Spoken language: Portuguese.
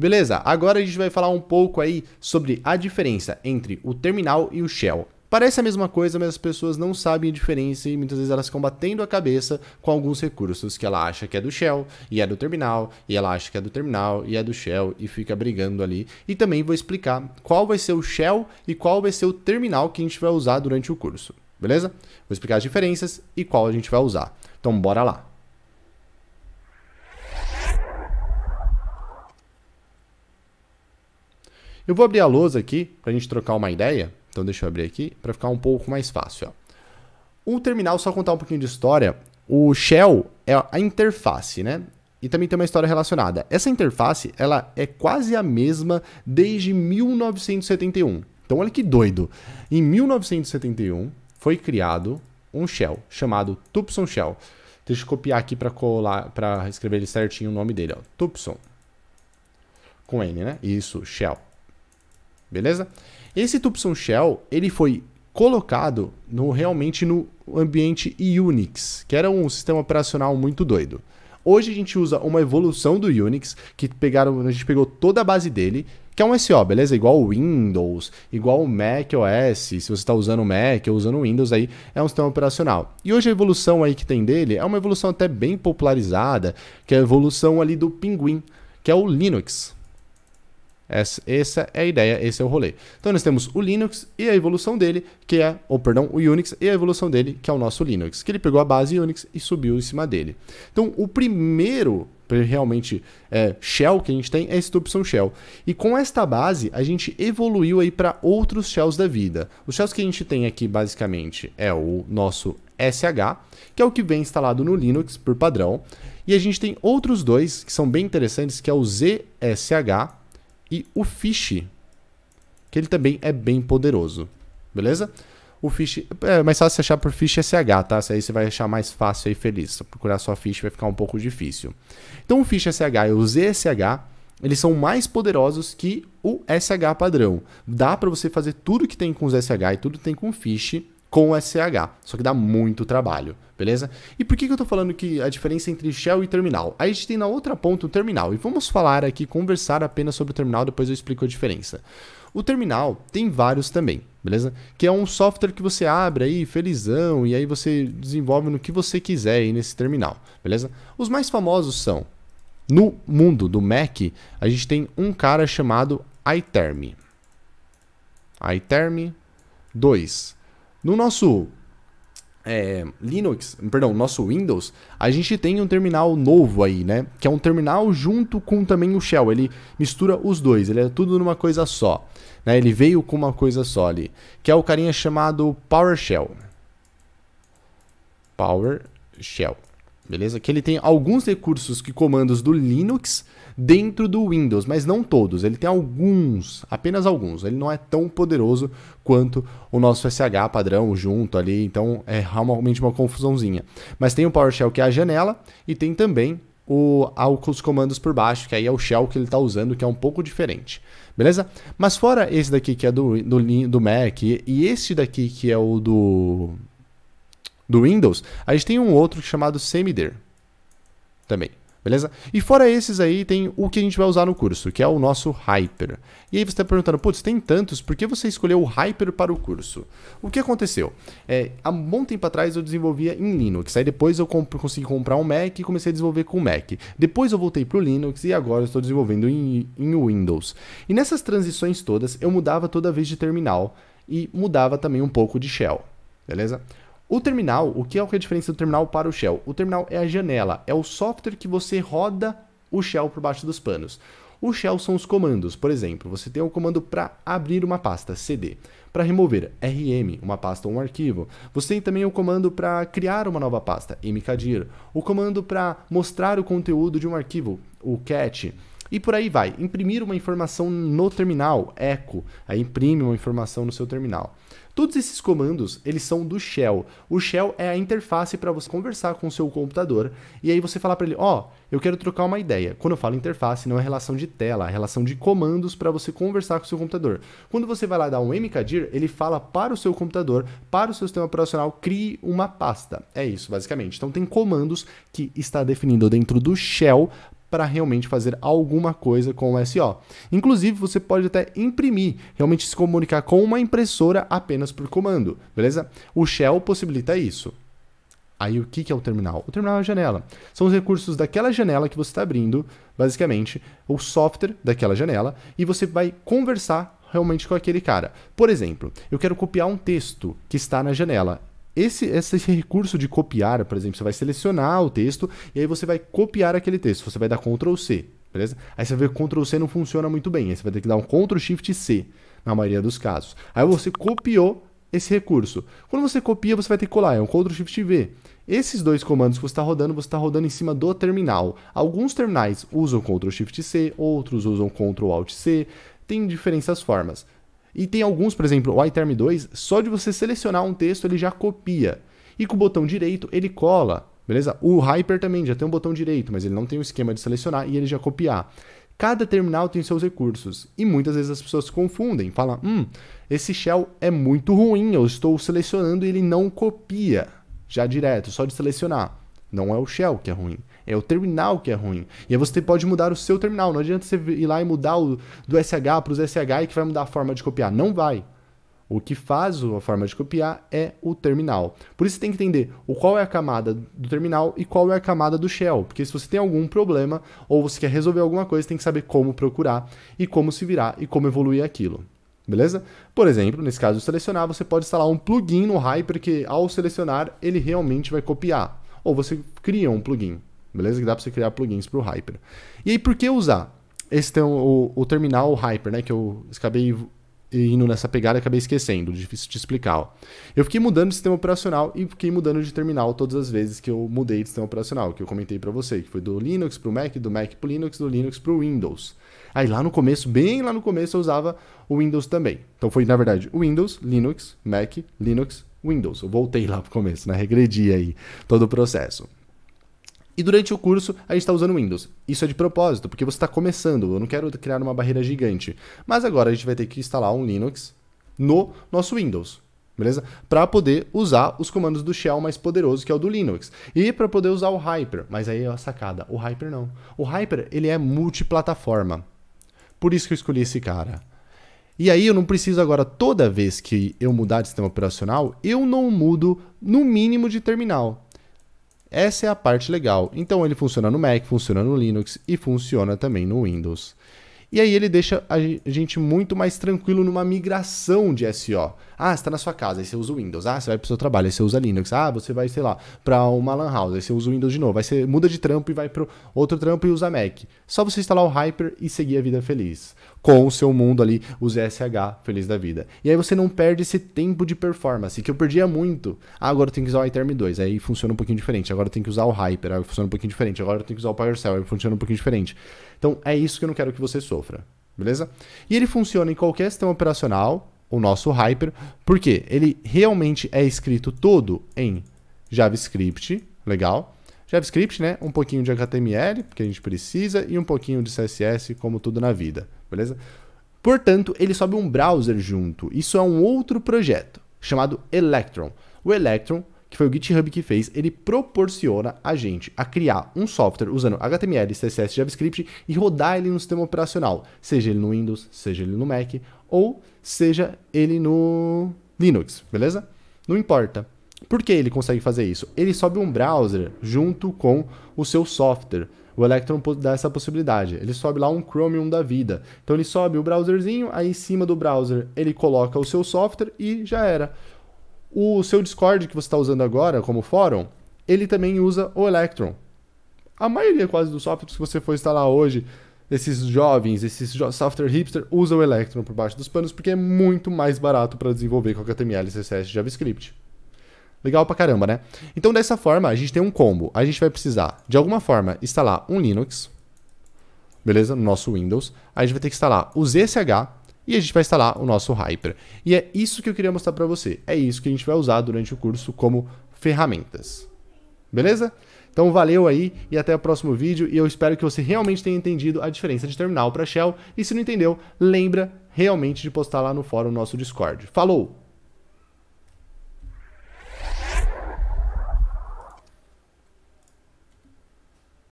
Beleza, agora a gente vai falar um pouco aí sobre a diferença entre o terminal e o shell. Parece a mesma coisa, mas as pessoas não sabem a diferença e muitas vezes elas ficam batendo a cabeça com alguns recursos que ela acha que é do shell e é do terminal, e ela acha que é do terminal e é do shell e fica brigando ali. E também vou explicar qual vai ser o shell e qual vai ser o terminal que a gente vai usar durante o curso, beleza? Vou explicar as diferenças e qual a gente vai usar. Então bora lá. Eu vou abrir a lousa aqui para a gente trocar uma ideia. Então deixa eu abrir aqui para ficar um pouco mais fácil. Ó. O terminal, só contar um pouquinho de história. O shell é a interface, né? E também tem uma história relacionada. Essa interface, ela é quase a mesma desde 1971. Então olha que doido. Em 1971 foi criado um shell chamado Tupson Shell. Deixa eu copiar aqui para colar, para escrever ele certinho o nome dele, ó. Tupson. Com N, né? Isso, shell beleza? Esse Tupson Shell, ele foi colocado no, realmente no ambiente Unix, que era um sistema operacional muito doido. Hoje a gente usa uma evolução do Unix, que pegaram, a gente pegou toda a base dele, que é um SO, beleza? Igual Windows, igual o Mac OS, se você está usando Mac ou usando Windows aí, é um sistema operacional. E hoje a evolução aí que tem dele é uma evolução até bem popularizada, que é a evolução ali do Pinguim, que é o Linux. Essa, essa é a ideia, esse é o rolê. Então nós temos o Linux e a evolução dele, que é, ou perdão, o Unix e a evolução dele, que é o nosso Linux, que ele pegou a base Unix e subiu em cima dele. Então o primeiro realmente é, shell que a gente tem é essa opção shell. E com esta base, a gente evoluiu aí para outros shells da vida. Os shells que a gente tem aqui, basicamente, é o nosso SH, que é o que vem instalado no Linux por padrão. E a gente tem outros dois que são bem interessantes, que é o ZSH e o Fish, que ele também é bem poderoso, beleza? O Fish, é, é mais fácil você achar por Fish SH, é tá? Se aí você vai achar mais fácil e feliz. procurar só Fish vai ficar um pouco difícil. Então o Fish SH é e o ZSH, eles são mais poderosos que o SH padrão. Dá para você fazer tudo que tem com o ZSH e tudo que tem com o Fish com SH. Só que dá muito trabalho, beleza? E por que, que eu tô falando que a diferença entre shell e terminal? Aí a gente tem na outra ponta o terminal. E vamos falar aqui, conversar apenas sobre o terminal, depois eu explico a diferença. O terminal tem vários também, beleza? Que é um software que você abre aí, felizão, e aí você desenvolve no que você quiser aí nesse terminal, beleza? Os mais famosos são, no mundo do Mac, a gente tem um cara chamado iTerm. iTerm 2 no nosso é, Linux, perdão, nosso Windows, a gente tem um terminal novo aí, né? Que é um terminal junto com também o Shell. Ele mistura os dois, ele é tudo numa coisa só. Né? Ele veio com uma coisa só ali. Que é o carinha chamado PowerShell. PowerShell beleza? Que ele tem alguns recursos que comandos do Linux dentro do Windows, mas não todos. Ele tem alguns, apenas alguns. Ele não é tão poderoso quanto o nosso SH padrão junto ali, então é realmente uma confusãozinha. Mas tem o PowerShell que é a janela e tem também o, os comandos por baixo, que aí é o shell que ele está usando, que é um pouco diferente. Beleza? Mas fora esse daqui que é do, do, do Mac e, e esse daqui que é o do, do Windows, a gente tem um outro chamado Semider também. Beleza? E fora esses aí, tem o que a gente vai usar no curso, que é o nosso Hyper. E aí você está perguntando, putz, tem tantos, por que você escolheu o Hyper para o curso? O que aconteceu? É, há um bom tempo atrás eu desenvolvia em Linux, aí depois eu comp consegui comprar um Mac e comecei a desenvolver com Mac. Depois eu voltei para o Linux e agora estou desenvolvendo em, em Windows. E nessas transições todas, eu mudava toda vez de terminal e mudava também um pouco de shell. Beleza? O terminal, o que é a diferença do terminal para o shell? O terminal é a janela, é o software que você roda o shell por baixo dos panos. O shell são os comandos, por exemplo, você tem o um comando para abrir uma pasta, cd, para remover, rm, uma pasta ou um arquivo. Você tem também o um comando para criar uma nova pasta, mkdir, o comando para mostrar o conteúdo de um arquivo, o cat, e por aí vai. Imprimir uma informação no terminal, echo, aí imprime uma informação no seu terminal. Todos esses comandos, eles são do shell. O shell é a interface para você conversar com o seu computador e aí você falar para ele, ó, oh, eu quero trocar uma ideia. Quando eu falo interface, não é relação de tela, é relação de comandos para você conversar com o seu computador. Quando você vai lá dar um mkdir, ele fala para o seu computador, para o seu sistema operacional, crie uma pasta. É isso, basicamente. Então tem comandos que está definido dentro do shell para realmente fazer alguma coisa com o SEO. Inclusive, você pode até imprimir, realmente se comunicar com uma impressora apenas por comando, beleza? O Shell possibilita isso. Aí o que, que é o terminal? O terminal é a janela. São os recursos daquela janela que você está abrindo, basicamente, o software daquela janela, e você vai conversar realmente com aquele cara. Por exemplo, eu quero copiar um texto que está na janela. Esse, esse recurso de copiar, por exemplo, você vai selecionar o texto e aí você vai copiar aquele texto. Você vai dar Ctrl C, beleza? Aí você vê que Ctrl C não funciona muito bem. Aí você vai ter que dar um Ctrl Shift C na maioria dos casos. Aí você copiou esse recurso. Quando você copia, você vai ter que colar, é um Ctrl Shift V. Esses dois comandos que você está rodando, você está rodando em cima do terminal. Alguns terminais usam Ctrl Shift C, outros usam Ctrl Alt C, tem diferentes formas. E tem alguns, por exemplo, o iTerm 2, só de você selecionar um texto ele já copia. E com o botão direito ele cola, beleza? O Hyper também já tem um botão direito, mas ele não tem o um esquema de selecionar e ele já copiar. Cada terminal tem seus recursos e muitas vezes as pessoas se confundem, falam: "Hum, esse shell é muito ruim, eu estou selecionando e ele não copia já direto, só de selecionar". Não é o shell que é ruim. É o terminal que é ruim. E aí você pode mudar o seu terminal. Não adianta você ir lá e mudar o, do SH para os SH e que vai mudar a forma de copiar. Não vai. O que faz a forma de copiar é o terminal. Por isso você tem que entender o qual é a camada do terminal e qual é a camada do shell. Porque se você tem algum problema ou você quer resolver alguma coisa, tem que saber como procurar e como se virar e como evoluir aquilo. Beleza? Por exemplo, nesse caso de selecionar, você pode instalar um plugin no Hyper que ao selecionar ele realmente vai copiar. Ou você cria um plugin beleza? Que dá para você criar plugins para o Hyper. E aí, por que usar? Esse tem o, o terminal Hyper, né? Que eu acabei indo nessa pegada acabei esquecendo, difícil de explicar. Ó. Eu fiquei mudando de sistema operacional e fiquei mudando de terminal todas as vezes que eu mudei de sistema operacional, que eu comentei para você, que foi do Linux para o Mac, do Mac para o Linux, do Linux para o Windows. Aí lá no começo, bem lá no começo, eu usava o Windows também. Então foi, na verdade, Windows, Linux, Mac, Linux, Windows. Eu voltei lá pro começo, né? Regredi aí todo o processo. E durante o curso a gente está usando Windows. Isso é de propósito, porque você está começando, eu não quero criar uma barreira gigante. Mas agora a gente vai ter que instalar um Linux no nosso Windows beleza? Para poder usar os comandos do shell mais poderoso, que é o do Linux. E para poder usar o Hyper, mas aí é a sacada, o Hyper não. O Hyper, ele é multiplataforma. Por isso que eu escolhi esse cara. E aí eu não preciso agora, toda vez que eu mudar de sistema operacional, eu não mudo no mínimo de terminal. Essa é a parte legal. Então ele funciona no Mac, funciona no Linux e funciona também no Windows. E aí ele deixa a gente muito mais tranquilo numa migração de SEO. Ah, você está na sua casa, aí você usa o Windows. Ah, você vai para o seu trabalho, aí você usa Linux. Ah, você vai, sei lá, para uma lan house, aí você usa o Windows de novo. Aí você muda de trampo e vai para outro trampo e usa Mac. Só você instalar o Hyper e seguir a vida feliz com o seu mundo ali, os SH feliz da vida. E aí você não perde esse tempo de performance, que eu perdia muito. Ah, agora eu tenho que usar o iTerm 2, aí funciona um pouquinho diferente. Agora eu tenho que usar o Hyper, aí funciona um pouquinho diferente. Agora eu tenho que usar o PowerShell, aí funciona um pouquinho diferente. Então é isso que eu não quero que você sofra, beleza? E ele funciona em qualquer sistema operacional, o nosso Hyper, porque ele realmente é escrito todo em JavaScript, legal? JavaScript, né? Um pouquinho de HTML, que a gente precisa, e um pouquinho de CSS, como tudo na vida beleza? Portanto, ele sobe um browser junto. Isso é um outro projeto, chamado Electron. O Electron, que foi o GitHub que fez, ele proporciona a gente a criar um software usando HTML, CSS, JavaScript e rodar ele no sistema operacional, seja ele no Windows, seja ele no Mac ou seja ele no Linux, beleza? Não importa. Por que ele consegue fazer isso? Ele sobe um browser junto com o seu software. O Electron dá essa possibilidade. Ele sobe lá um Chromium da vida. Então ele sobe o browserzinho, aí em cima do browser ele coloca o seu software e já era. O seu Discord que você está usando agora como fórum, ele também usa o Electron. A maioria quase dos softwares que você for instalar hoje, esses jovens, esses software hipster, usam o Electron por baixo dos panos porque é muito mais barato para desenvolver com HTML, CSS e JavaScript. Legal pra caramba, né? Então, dessa forma, a gente tem um combo. A gente vai precisar, de alguma forma, instalar um Linux, beleza? No nosso Windows. a gente vai ter que instalar o ZSH e a gente vai instalar o nosso Hyper. E é isso que eu queria mostrar pra você. É isso que a gente vai usar durante o curso como ferramentas. Beleza? Então valeu aí e até o próximo vídeo e eu espero que você realmente tenha entendido a diferença de terminal para shell e se não entendeu, lembra realmente de postar lá no fórum nosso Discord. Falou!